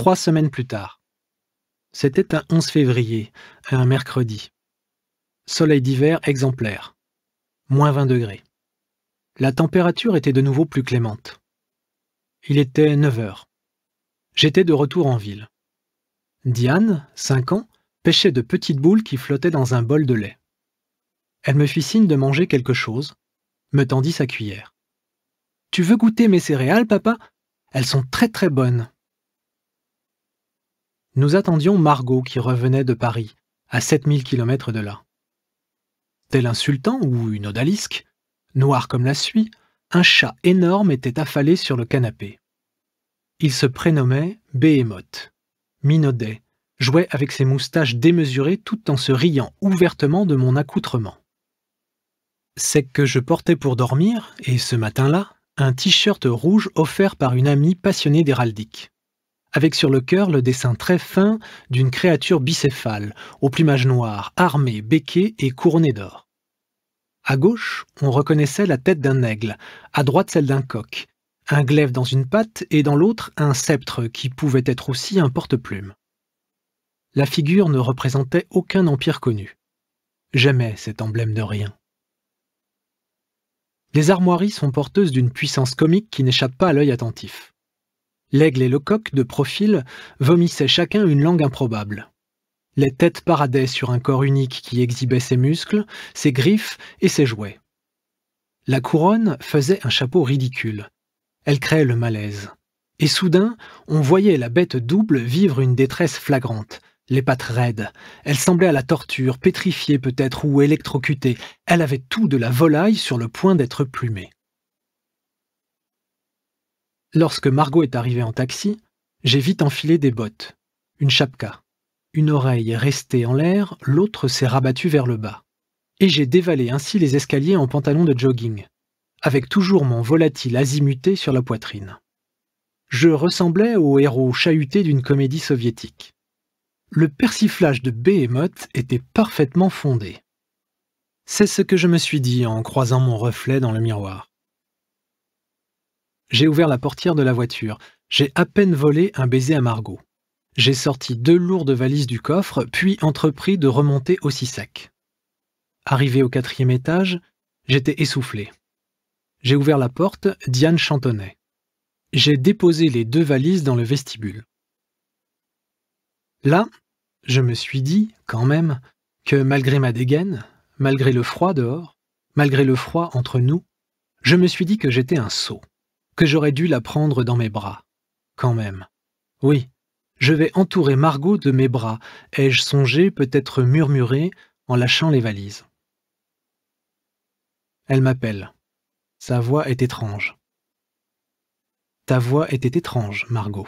Trois semaines plus tard. C'était un 11 février, un mercredi. Soleil d'hiver exemplaire. Moins 20 degrés. La température était de nouveau plus clémente. Il était 9 heures. J'étais de retour en ville. Diane, 5 ans, pêchait de petites boules qui flottaient dans un bol de lait. Elle me fit signe de manger quelque chose, me tendit sa cuillère. Tu veux goûter mes céréales, papa Elles sont très très bonnes. Nous attendions Margot qui revenait de Paris, à 7000 km de là. Tel un sultan ou une odalisque, noir comme la suie, un chat énorme était affalé sur le canapé. Il se prénommait Béhémoth, minaudait, jouait avec ses moustaches démesurées tout en se riant ouvertement de mon accoutrement. C'est que je portais pour dormir, et ce matin-là, un t-shirt rouge offert par une amie passionnée d'héraldique avec sur le cœur le dessin très fin d'une créature bicéphale, au plumage noir, armée, béquée et couronnée d'or. À gauche, on reconnaissait la tête d'un aigle, à droite celle d'un coq, un glaive dans une patte et dans l'autre un sceptre qui pouvait être aussi un porte-plume. La figure ne représentait aucun empire connu. Jamais cet emblème de rien. Les armoiries sont porteuses d'une puissance comique qui n'échappe pas à l'œil attentif. L'aigle et le coq, de profil, vomissaient chacun une langue improbable. Les têtes paradaient sur un corps unique qui exhibait ses muscles, ses griffes et ses jouets. La couronne faisait un chapeau ridicule. Elle créait le malaise. Et soudain, on voyait la bête double vivre une détresse flagrante, les pattes raides. Elle semblait à la torture, pétrifiée peut-être ou électrocutée. Elle avait tout de la volaille sur le point d'être plumée. Lorsque Margot est arrivée en taxi, j'ai vite enfilé des bottes, une chapka. Une oreille est restée en l'air, l'autre s'est rabattue vers le bas. Et j'ai dévalé ainsi les escaliers en pantalon de jogging, avec toujours mon volatile azimuté sur la poitrine. Je ressemblais au héros chahuté d'une comédie soviétique. Le persiflage de Behemoth était parfaitement fondé. C'est ce que je me suis dit en croisant mon reflet dans le miroir. J'ai ouvert la portière de la voiture. J'ai à peine volé un baiser à Margot. J'ai sorti deux lourdes valises du coffre, puis entrepris de remonter aussi sec. Arrivé au quatrième étage, j'étais essoufflé. J'ai ouvert la porte, Diane chantonnait. J'ai déposé les deux valises dans le vestibule. Là, je me suis dit, quand même, que malgré ma dégaine, malgré le froid dehors, malgré le froid entre nous, je me suis dit que j'étais un sot que j'aurais dû la prendre dans mes bras. Quand même. Oui, je vais entourer Margot de mes bras, ai-je songé, peut-être murmuré, en lâchant les valises. Elle m'appelle. Sa voix est étrange. Ta voix était étrange, Margot.